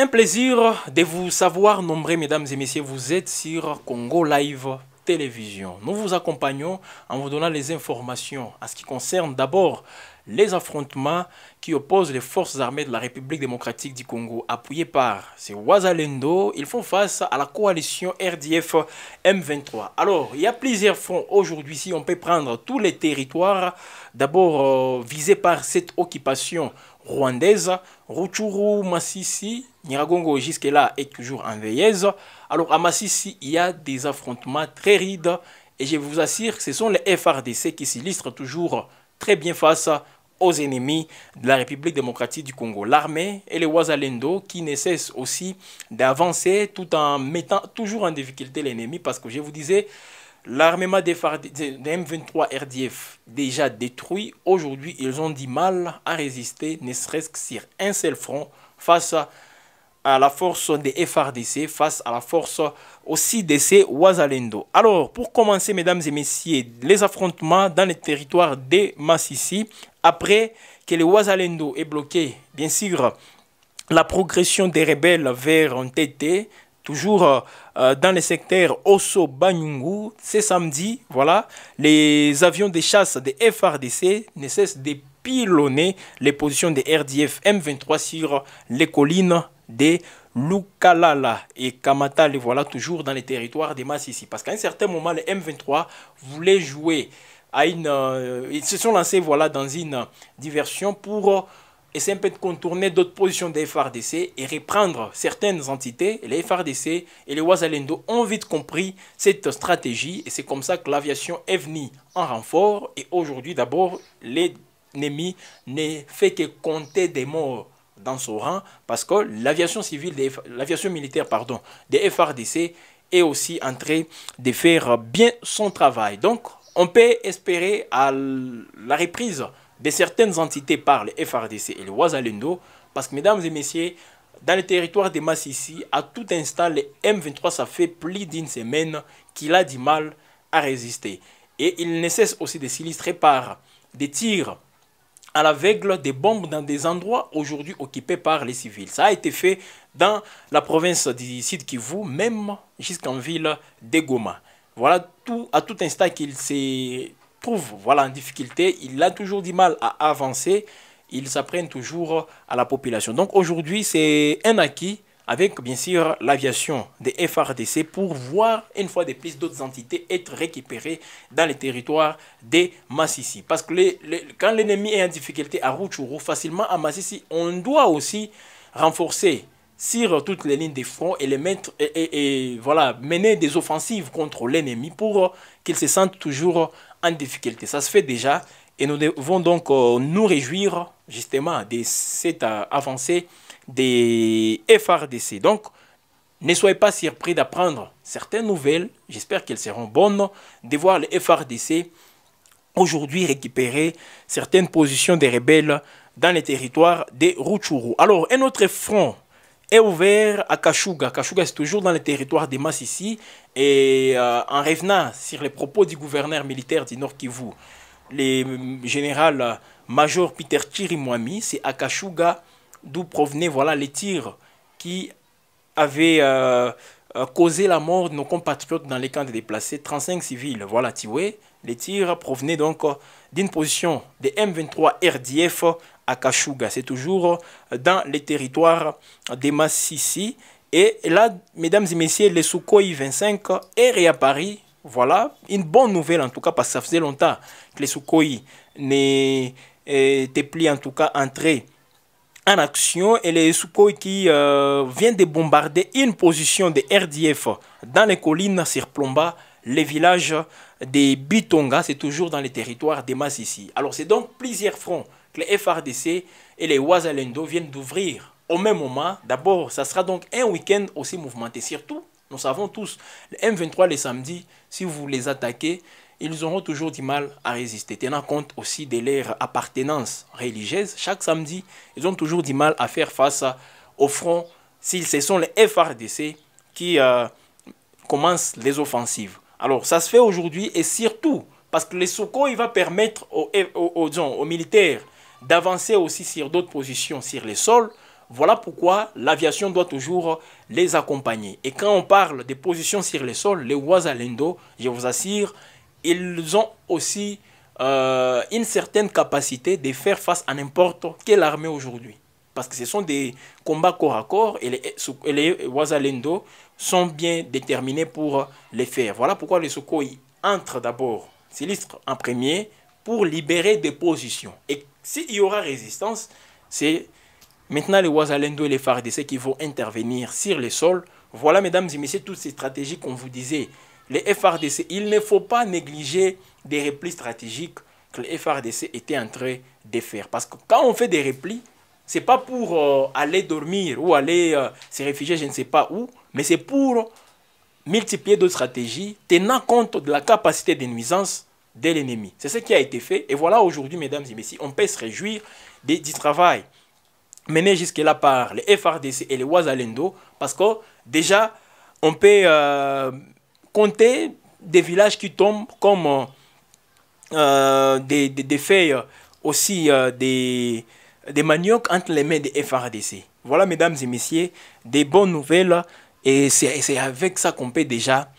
un plaisir de vous savoir nombreux, mesdames et messieurs. Vous êtes sur Congo Live Télévision. Nous vous accompagnons en vous donnant les informations à ce qui concerne d'abord les affrontements qui opposent les forces armées de la République démocratique du Congo, appuyées par ces Wazalendo, ils font face à la coalition RDF M23. Alors, il y a plusieurs fronts aujourd'hui, si on peut prendre tous les territoires, d'abord euh, visés par cette occupation rwandaise, Ruchuru, Masisi, Niragongo jusque-là est toujours en veilleuse. Alors à Masisi, il y a des affrontements très rides et je vous assure que ce sont les FRDC qui s'illustrent toujours très bien face aux ennemis de la République démocratique du Congo. L'armée et les Wazalendo qui ne cessent aussi d'avancer tout en mettant toujours en difficulté l'ennemi parce que je vous disais, l'armement des M23 RDF déjà détruit, aujourd'hui ils ont du mal à résister ne serait-ce que sur un seul front face à la force des FRDC, face à la force aussi ces Ouazalendo. Alors, pour commencer, mesdames et messieurs, les affrontements dans les territoires des Massissi, après que le Ouazalendo aient bloqué, bien sûr, la progression des rebelles vers TT toujours euh, euh, dans le secteurs Osso Banyungu, ce samedi, voilà, les avions de chasse des FRDC ne cessent de pilonner les positions des RDF M23 sur les collines des Lukalala et Kamata, les voilà toujours dans les territoires des masses ici. Parce qu'à un certain moment, les M23 voulaient jouer à une... Euh, ils se sont lancés voilà, dans une diversion pour euh, essayer un peu de contourner d'autres positions des FRDC et reprendre certaines entités. Les FRDC et les Wazalendo ont vite compris cette stratégie et c'est comme ça que l'aviation est venue en renfort. Et aujourd'hui, d'abord, les ennemis ne fait que compter des morts dans son rang parce que l'aviation civile, l'aviation militaire pardon, des FRDC est aussi en train de faire bien son travail. Donc, on peut espérer à la reprise de certaines entités par les FRDC et les Ouazalendo parce que, mesdames et messieurs, dans le territoire de Massissi, à tout instant, les M23, ça fait plus d'une semaine qu'il a du mal à résister. Et il ne cesse aussi de s'illustrer par des tirs à l'aveugle des bombes dans des endroits aujourd'hui occupés par les civils. Ça a été fait dans la province du Sud Kivu, même jusqu'en ville d'Egoma. Voilà, tout, à tout instant qu'il se trouve voilà, en difficulté, il a toujours du mal à avancer, il s'apprenne toujours à la population. Donc aujourd'hui, c'est un acquis avec bien sûr l'aviation des FRDC pour voir une fois de plus d'autres entités être récupérées dans les territoires des Massissi. Parce que quand l'ennemi est en difficulté à Routchourou, facilement à Massissi, on doit aussi renforcer sur toutes les lignes de front et les mettre et, voilà mener des offensives contre l'ennemi pour qu'il se sente toujours en difficulté. Ça se fait déjà et nous devons donc euh, nous réjouir justement de cette euh, avancée des FRDC. Donc, ne soyez pas surpris d'apprendre certaines nouvelles. J'espère qu'elles seront bonnes. De voir les FRDC aujourd'hui récupérer certaines positions des rebelles dans les territoires des Ruchuru. Alors, un autre front est ouvert à Kashuga. Kashuga, c'est toujours dans les territoires des Massissi. Et euh, en revenant sur les propos du gouverneur militaire du Nord Kivu, le euh, général-major euh, Peter Chirimwami, c'est à Kashuga d'où provenaient voilà, les tirs qui avaient euh, euh, causé la mort de nos compatriotes dans les camps de déplacés, 35 civils. Voilà, vois, Les tirs provenaient donc euh, d'une position des M23 RDF à Kashuga. C'est toujours dans les territoires des Massissi. Et là, mesdames et messieurs, les Sukhoi 25 est réapparu. Voilà, une bonne nouvelle en tout cas, parce que ça faisait longtemps que les Sukhoi n'étaient plus en tout cas entrés en action et les Sukhoi qui euh, viennent de bombarder une position des RDF dans les collines surplombant les villages des Bitonga, c'est toujours dans les territoires des Massissi. Alors c'est donc plusieurs fronts que les FRDC et les Ouazalendo viennent d'ouvrir au même moment. D'abord, ça sera donc un week-end aussi mouvementé. Surtout, nous savons tous, le M23 les samedis, si vous les attaquez, ils auront toujours du mal à résister. Tenant compte aussi de leur appartenance religieuse, chaque samedi, ils ont toujours du mal à faire face au front si ce sont les FRDC qui euh, commencent les offensives. Alors ça se fait aujourd'hui et surtout parce que les Soko il va permettre aux, aux, aux, aux militaires d'avancer aussi sur d'autres positions sur les sols. Voilà pourquoi l'aviation doit toujours les accompagner. Et quand on parle des positions sur les sols, les Ouazalendo, je vous assure, ils ont aussi euh, une certaine capacité de faire face à n'importe quelle armée aujourd'hui. Parce que ce sont des combats corps à corps et les, Wazalendo sont bien déterminés pour les faire. Voilà pourquoi les Sukhoi entrent d'abord, s'illustrent en premier pour libérer des positions. Et s'il y aura résistance, c'est maintenant les Wazalendo et les Fardessés qui vont intervenir sur le sol. Voilà, mesdames et messieurs, toutes ces stratégies qu'on vous disait les FRDC, il ne faut pas négliger des replis stratégiques que les FRDC étaient en train de faire. Parce que quand on fait des replis, ce n'est pas pour euh, aller dormir ou aller euh, se réfugier je ne sais pas où, mais c'est pour multiplier d'autres stratégies, tenant compte de la capacité de nuisance de l'ennemi. C'est ce qui a été fait. Et voilà aujourd'hui, mesdames et messieurs, on peut se réjouir du travail mené jusque-là par les FRDC et les Ouazalendo, parce que déjà, on peut... Euh, compter des villages qui tombent comme euh, des, des, feuilles aussi, euh, des, des maniocs entre les mains des FRDC. Voilà, mesdames et messieurs, des bonnes nouvelles. Et c'est avec ça qu'on peut déjà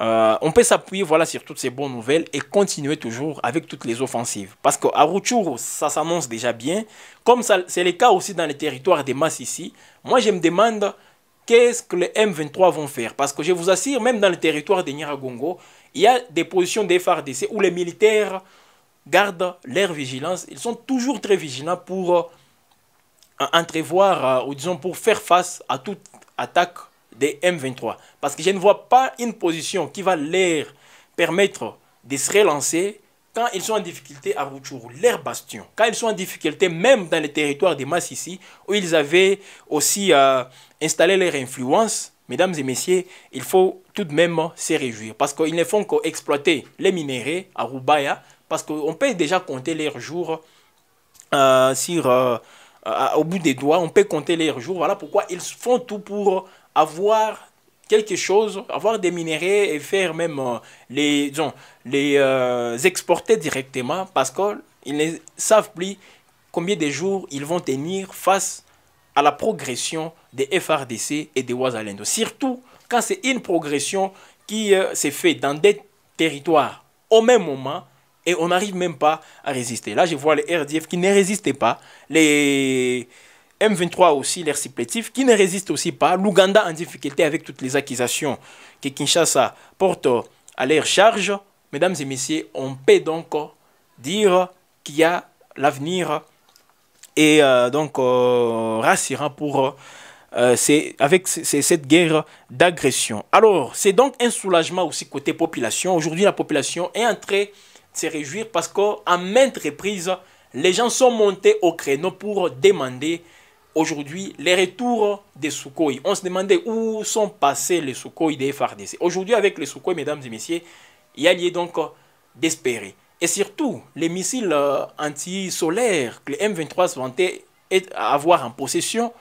euh, on peut s'appuyer voilà, sur toutes ces bonnes nouvelles et continuer toujours avec toutes les offensives. Parce qu'à Routchourou, ça s'annonce déjà bien. Comme c'est le cas aussi dans les territoires des masses ici, moi je me demande qu'est-ce que les M23 vont faire Parce que je vous assure, même dans le territoire de Nyiragongo, il y a des positions des FARDC où les militaires gardent leur vigilance. Ils sont toujours très vigilants pour euh, entrevoir, euh, ou disons pour faire face à toute attaque des M23. Parce que je ne vois pas une position qui va leur permettre de se relancer quand ils sont en difficulté à Rutshuru, leur bastion, quand ils sont en difficulté même dans les territoires des masses ici, où ils avaient aussi euh, installé leur influence, mesdames et messieurs, il faut tout de même se réjouir parce qu'ils ne font qu'exploiter les minéraux à Roubaïa, parce qu'on peut déjà compter leurs jours euh, euh, au bout des doigts, on peut compter leurs jours. Voilà pourquoi ils font tout pour avoir quelque chose, avoir des minéraux et faire même euh, les, les euh, exporter directement parce qu'ils ne savent plus combien de jours ils vont tenir face à la progression des FRDC et des Wazalendo. Surtout quand c'est une progression qui euh, s'est faite dans des territoires au même moment et on n'arrive même pas à résister. Là, je vois les RDF qui ne résistaient pas. Les M23 aussi, l'air supplétif, qui ne résiste aussi pas. L'Ouganda en difficulté avec toutes les accusations que Kinshasa porte à leur charge. Mesdames et messieurs, on peut donc dire qu'il y a l'avenir et euh, donc euh, rassurant pour euh, avec cette guerre d'agression. Alors, c'est donc un soulagement aussi côté population. Aujourd'hui, la population est en train de se réjouir parce qu'à maintes reprises, les gens sont montés au créneau pour demander aujourd'hui les retours des Sukhoi. On se demandait où sont passés les Sukhoi des FRDC. Aujourd'hui, avec les Sukhoi, mesdames et messieurs, il y a lieu donc d'espérer. Et surtout, les missiles euh, anti solaires que les M23 vantaient avoir en possession,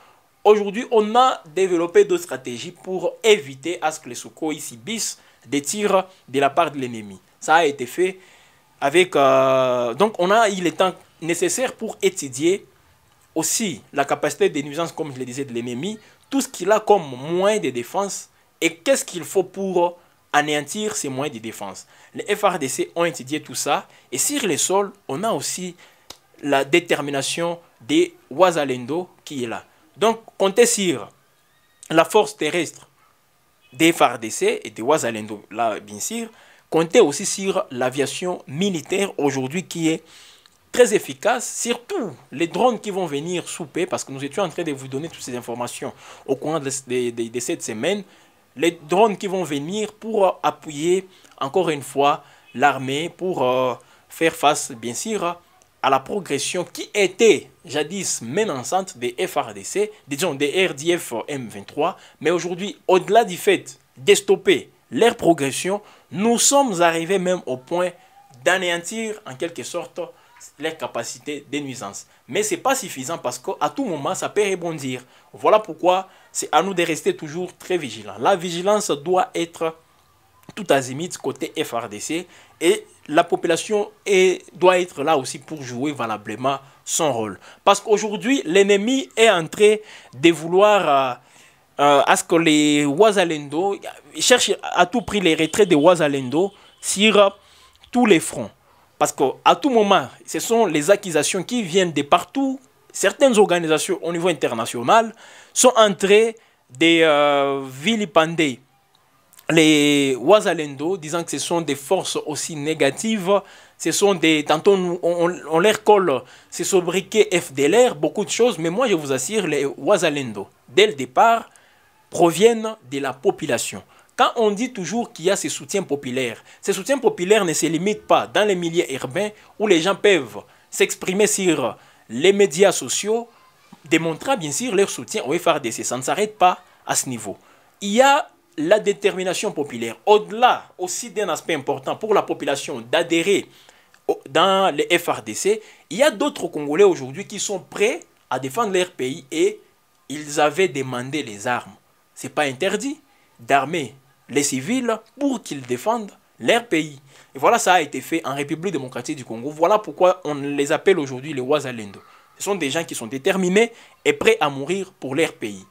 aujourd'hui, on a développé deux stratégies pour éviter à ce que les Sukhoi subissent des tirs de la part de l'ennemi. Ça a été fait avec... Euh, donc, on a eu le temps nécessaire pour étudier aussi la capacité des nuisances, comme je le disais, de l'ennemi, tout ce qu'il a comme moyen de défense et qu'est-ce qu'il faut pour anéantir ces moyens de défense. Les FRDC ont étudié tout ça et sur les sol, on a aussi la détermination des Wazalendo qui est là. Donc, comptez sur la force terrestre des FRDC et des Wazalendo, là, bien sûr, comptez aussi sur l'aviation militaire aujourd'hui qui est très efficace, surtout les drones qui vont venir souper, parce que nous étions en train de vous donner toutes ces informations au cours de, cette semaine, les drones qui vont venir pour appuyer encore une fois l'armée, pour euh, faire face bien sûr à la progression qui était jadis menaçante des FRDC, disons des RDF M23, mais aujourd'hui, au-delà du fait de stopper leur progression, nous sommes arrivés même au point d'anéantir en quelque sorte les capacités de nuisance. Mais ce n'est pas suffisant parce qu'à tout moment, ça peut rebondir. Voilà pourquoi c'est à nous de rester toujours très vigilants. La vigilance doit être tout azimut côté FRDC et la population doit être là aussi pour jouer valablement son rôle. Parce qu'aujourd'hui, l'ennemi est entré de vouloir... Euh, euh, à ce que les Ouazalendo cherchent à tout prix les retraits des Ouazalendo sur tous les fronts. Parce qu'à tout moment, ce sont les accusations qui viennent de partout. Certaines organisations au niveau international sont entrées des euh, les Wazalendo, disant que ce sont des forces aussi négatives, ce sont des. Tantôt, on, les on leur colle ces sobriquets FDLR, beaucoup de choses, mais moi, je vous assure, les Wazalendo, dès le départ, proviennent de la population. Quand on dit toujours qu'il y a ce soutien populaire, ce soutien populaire ne se limite pas dans les milieux urbains où les gens peuvent s'exprimer sur les médias sociaux, démontrant bien sûr leur soutien au FRDC. Ça ne s'arrête pas à ce niveau. Il y a la détermination populaire. Au-delà aussi d'un aspect important pour la population d'adhérer dans les FRDC, il y a d'autres Congolais aujourd'hui qui sont prêts à défendre leur pays et ils avaient demandé les armes. Ce n'est pas interdit d'armer les civils pour qu'ils défendent leur pays. Et voilà, ça a été fait en République démocratique du Congo. Voilà pourquoi on les appelle aujourd'hui les Wazalendo. Ce sont des gens qui sont déterminés et prêts à mourir pour leur pays.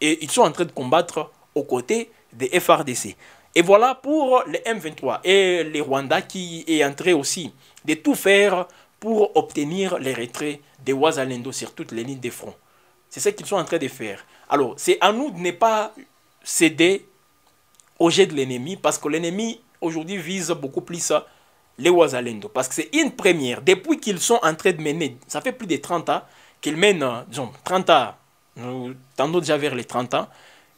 Et ils sont en train de combattre aux côtés des FRDC. Et voilà pour les M23 et les Rwandais qui est en train aussi de tout faire pour obtenir les retraits des Wazalendo sur toutes les lignes des fronts. C'est ce qu'ils sont en train de faire. Alors, c'est à nous de ne pas céder au jet de l'ennemi parce que l'ennemi aujourd'hui vise beaucoup plus les Ouazalendo. Parce que c'est une première. Depuis qu'ils sont en train de mener, ça fait plus de 30 ans qu'ils mènent, euh, disons, 30 ans, nous déjà vers les 30 ans,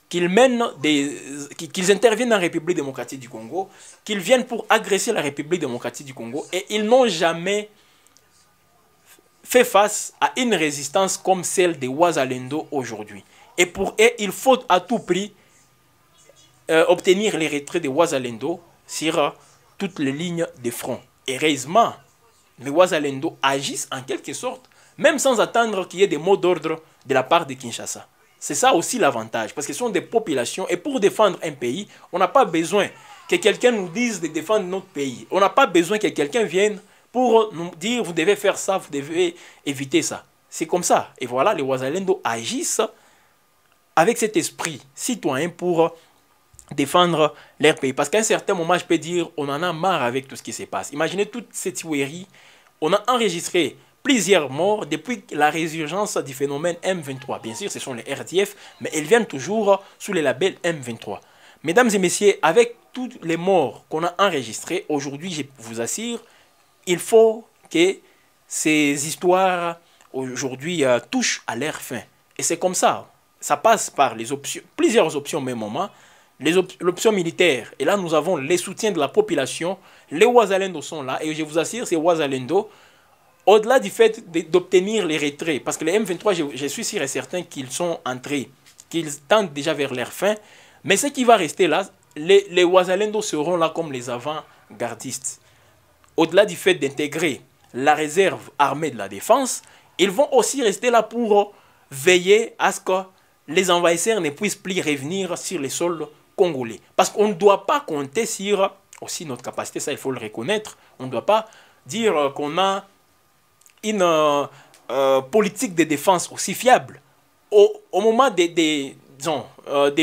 qu'ils mènent des, qu'ils interviennent en République démocratique du Congo, qu'ils viennent pour agresser la République démocratique du Congo et ils n'ont jamais fait face à une résistance comme celle des Ouazalendo aujourd'hui. Et pour eux, il faut à tout prix euh, obtenir les retraits de Wazalendo sur toutes les lignes de front. Heureusement, les Wazalendo agissent en quelque sorte, même sans attendre qu'il y ait des mots d'ordre de la part de Kinshasa. C'est ça aussi l'avantage, parce que ce sont des populations, et pour défendre un pays, on n'a pas besoin que quelqu'un nous dise de défendre notre pays. On n'a pas besoin que quelqu'un vienne pour nous dire, vous devez faire ça, vous devez éviter ça. C'est comme ça. Et voilà, les Wazalendo agissent avec cet esprit citoyen pour défendre leur pays. Parce qu'à un certain moment, je peux dire, on en a marre avec tout ce qui se passe. Imaginez toute cette tuerie. On a enregistré plusieurs morts depuis la résurgence du phénomène M23. Bien sûr, ce sont les RDF, mais elles viennent toujours sous le label M23. Mesdames et messieurs, avec toutes les morts qu'on a enregistrées, aujourd'hui, je vous assure, il faut que ces histoires, aujourd'hui, euh, touchent à leur fin. Et c'est comme ça. Ça passe par les options, plusieurs options au même moment l'option militaire. Et là, nous avons les soutiens de la population. Les Ouazalendo sont là. Et je vous assure, ces Ouazalendo, au-delà du fait d'obtenir les retraits, parce que les M23, je, suis sûr et certain qu'ils sont entrés, qu'ils tendent déjà vers leur fin. Mais ce qui va rester là, les, les Ouazalendo seront là comme les avant-gardistes. Au-delà du fait d'intégrer la réserve armée de la défense, ils vont aussi rester là pour veiller à ce que les envahisseurs ne puissent plus revenir sur les sols congolais. Parce qu'on ne doit pas compter sur aussi notre capacité, ça il faut le reconnaître, on ne doit pas dire qu'on a une euh, euh, politique de défense aussi fiable. Au, moment euh, de, de, disons,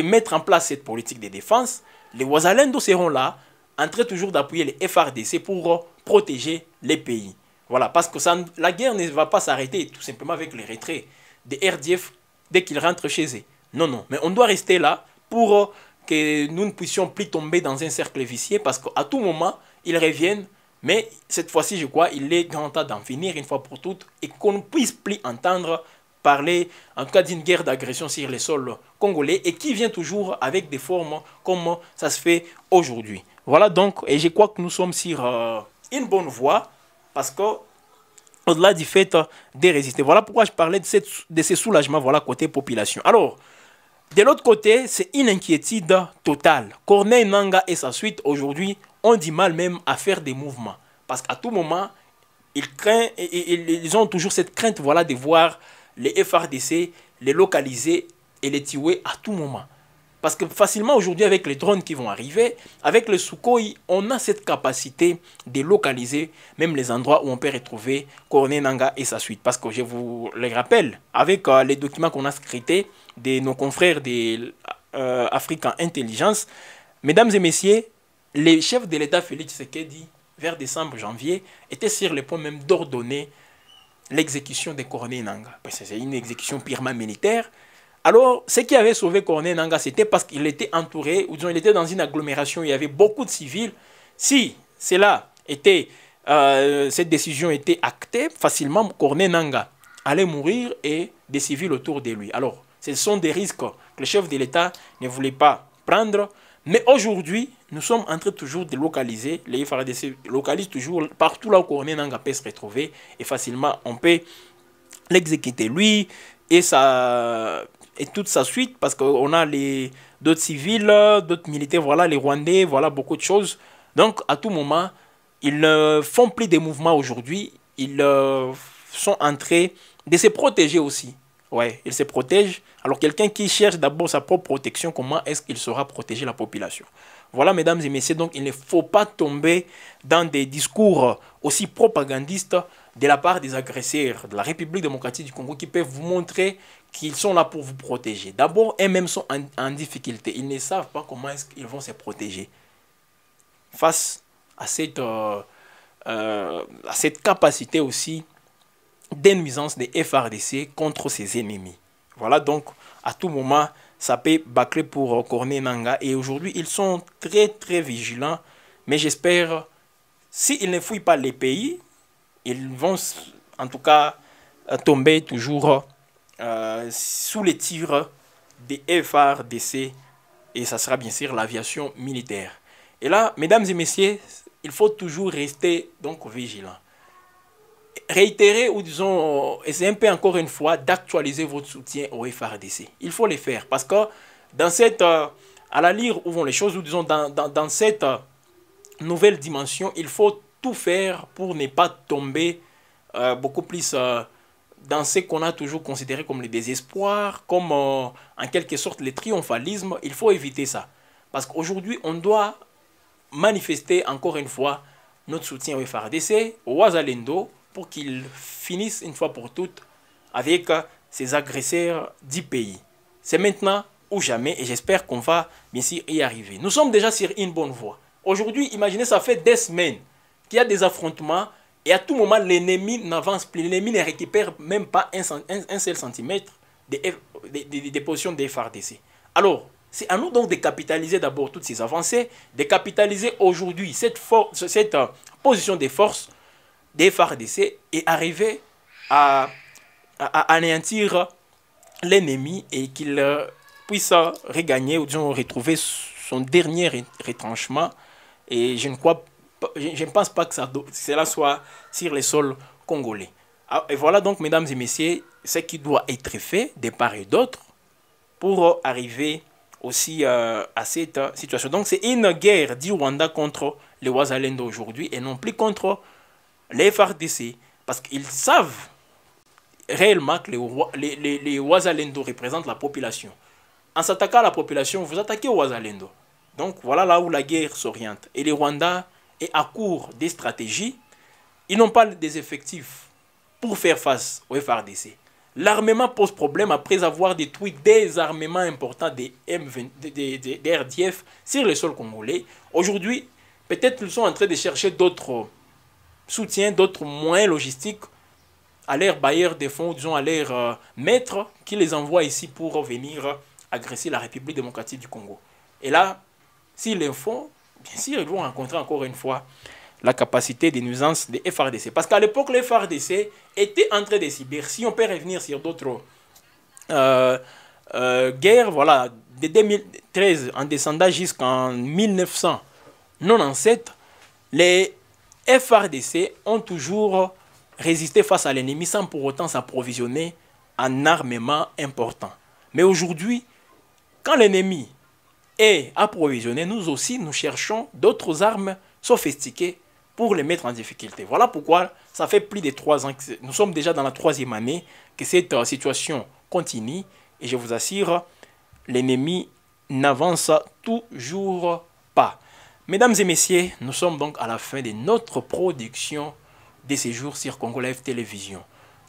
mettre en place cette politique de défense, les Ouazalendo seront là, en train toujours d'appuyer les FRDC pour protéger les pays. Voilà, parce que ça, la guerre ne va pas s'arrêter tout simplement avec le retrait des RDF dès qu'ils rentrent chez eux. Non, non, mais on doit rester là pour que nous ne puissions plus tomber dans un cercle vicieux parce qu'à tout moment, ils reviennent. Mais cette fois-ci, je crois, il est grand temps d'en finir une fois pour toutes et qu'on ne puisse plus entendre parler, en tout cas, d'une guerre d'agression sur les sols congolais et qui vient toujours avec des formes comme ça se fait aujourd'hui. Voilà donc, et je crois que nous sommes sur euh, une bonne voie parce que au-delà du fait de résister. Voilà pourquoi je parlais de, cette, de ces soulagements voilà, côté population. Alors, de l'autre côté, c'est une inquiétude totale. Corneille Nanga et sa suite aujourd'hui ont du mal même à faire des mouvements. Parce qu'à tout moment, ils, craignent, ils ont toujours cette crainte voilà, de voir les FRDC les localiser et les tuer à tout moment. Parce que facilement aujourd'hui, avec les drones qui vont arriver, avec le Sukhoi, on a cette capacité de localiser même les endroits où on peut retrouver Corné Nanga et sa suite. Parce que je vous le rappelle, avec euh, les documents qu'on a scrités de nos confrères des euh, Intelligence, mesdames et messieurs, les chefs de l'État Félix Sekedi, vers décembre, janvier, étaient sur le point même d'ordonner l'exécution de Corneille Nanga. Ben, c'est une exécution purement militaire alors, ce qui avait sauvé Corneille Nanga, c'était parce qu'il était entouré, ou disons, il était dans une agglomération il y avait beaucoup de civils. Si cela était, euh, cette décision était actée, facilement, Corneille Nanga allait mourir et des civils autour de lui. Alors, ce sont des risques que le chef de l'État ne voulait pas prendre. Mais aujourd'hui, nous sommes en train toujours de localiser. Les FRDC localisent toujours partout là où Corneille Nanga peut se retrouver et facilement, on peut l'exécuter lui et ça et toute sa suite, parce qu'on a les d'autres civils, d'autres militaires, voilà les Rwandais, voilà beaucoup de choses. Donc à tout moment, ils ne euh, font plus des mouvements aujourd'hui, ils euh, sont entrés de se protéger aussi. Ouais, ils se protègent. Alors quelqu'un qui cherche d'abord sa propre protection, comment est-ce qu'il saura protéger la population Voilà, mesdames et messieurs, donc il ne faut pas tomber dans des discours aussi propagandistes de la part des agresseurs de la République démocratique du Congo qui peuvent vous montrer qu'ils sont là pour vous protéger. D'abord, eux-mêmes sont en, difficulté. Ils ne savent pas comment ils vont se protéger face à cette, euh, euh, à cette capacité aussi des nuisances des FRDC contre ses ennemis. Voilà donc, à tout moment, ça peut bâcler pour euh, Corné Nanga. Et aujourd'hui, ils sont très très vigilants. Mais j'espère, s'ils ne fouillent pas les pays, ils vont en tout cas euh, tomber toujours euh, sous les tirs des FRDC et ça sera bien sûr l'aviation militaire. Et là, mesdames et messieurs, il faut toujours rester donc vigilant. Réitérer ou disons, c'est un peu encore une fois d'actualiser votre soutien au FRDC. Il faut le faire parce que dans cette, euh, à la lire où vont les choses, ou disons dans, dans, cette euh, nouvelle dimension, il faut tout faire pour ne pas tomber beaucoup plus dans ce qu'on a toujours considéré comme le désespoir, comme euh, en quelque sorte le triomphalisme, il faut éviter ça. Parce qu'aujourd'hui, on doit manifester encore une fois notre soutien au FRDC, au Wazalendo, pour qu'ils finissent une fois pour toutes avec ces euh, agresseurs du pays. C'est maintenant ou jamais et j'espère qu'on va bien sûr y arriver. Nous sommes déjà sur une bonne voie. Aujourd'hui, imaginez, ça fait des semaines qu'il y a des affrontements et à tout moment, l'ennemi n'avance plus. L'ennemi ne récupère même pas un, seul centimètre des, des, des, positions des Alors, c'est à nous donc de capitaliser d'abord toutes ces avancées, de capitaliser aujourd'hui cette, cette euh, position des forces des FARDC et arriver à, anéantir l'ennemi et qu'il euh, puisse regagner ou disons retrouver son dernier retranchement. Et je ne crois pas je ne pense pas que ça, cela soit sur les sols congolais. Ah, et voilà donc, mesdames et messieurs, ce qui doit être fait de part et d'autre pour arriver aussi euh, à cette euh, situation. Donc, c'est une guerre du Rwanda contre les Wazalendo aujourd'hui et non plus contre les FARDC. Parce qu'ils savent réellement que les, les, les, représentent la population. En s'attaquant à la population, vous attaquez les Wazalendo. Donc, voilà là où la guerre s'oriente. Et les Rwandais et à court des stratégies, ils n'ont pas des effectifs pour faire face au FRDC. L'armement pose problème après avoir détruit des armements importants des, m des, RDF sur le sol congolais. Aujourd'hui, peut-être qu'ils sont en train de chercher d'autres soutiens, d'autres moyens logistiques à l'air bailleur des fonds, disons à l'air euh, maître, qui les envoie ici pour venir agresser la République démocratique du Congo. Et là, si les fonds bien sûr, ils vont rencontrer encore une fois la capacité des nuisances des FRDC. Parce qu'à l'époque, les FRDC étaient en train de si on peut revenir sur d'autres euh, euh, guerres, voilà, de 2013 en descendant jusqu'en 1997, les FRDC ont toujours résisté face à l'ennemi sans pour autant s'approvisionner en armement important. Mais aujourd'hui, quand l'ennemi et approvisionner, nous aussi, nous cherchons d'autres armes sophistiquées pour les mettre en difficulté. Voilà pourquoi ça fait plus de trois ans, que nous sommes déjà dans la troisième année que cette euh, situation continue. Et je vous assure, l'ennemi n'avance toujours pas. Mesdames et messieurs, nous sommes donc à la fin de notre production de ces jours sur Congo Live Télévision.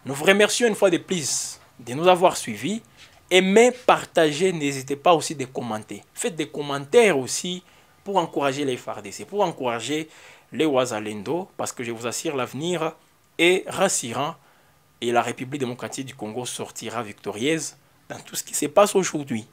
Nous vous remercions une fois de plus de nous avoir suivis. Aimez, partagez, n'hésitez pas aussi de commenter. Faites des commentaires aussi pour encourager les FARDC, pour encourager les Ouazalendo, parce que je vous assure, l'avenir est rassurant et la République démocratique du Congo sortira victorieuse dans tout ce qui se passe aujourd'hui.